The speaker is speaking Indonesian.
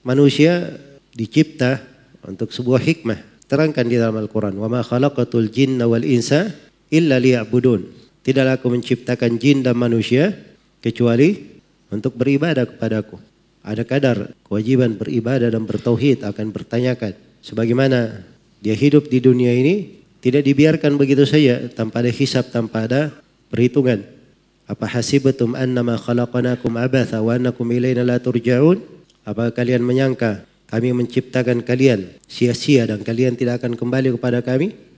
Manusia dicipta untuk sebuah hikmah. Terangkan di dalam Al-Quran. khalaqatul jinna wal insa illa liya'budun Tidaklah aku menciptakan jin dan manusia kecuali untuk beribadah kepadaku. Ada kadar kewajiban beribadah dan bertauhid akan bertanyakan. Sebagaimana dia hidup di dunia ini tidak dibiarkan begitu saja tanpa ada hisap, tanpa ada perhitungan. Apa hasibatum annama khalaqanakum abatha wa annakum ilaina la turja'un? Apakah kalian menyangka kami menciptakan kalian sia-sia dan kalian tidak akan kembali kepada kami?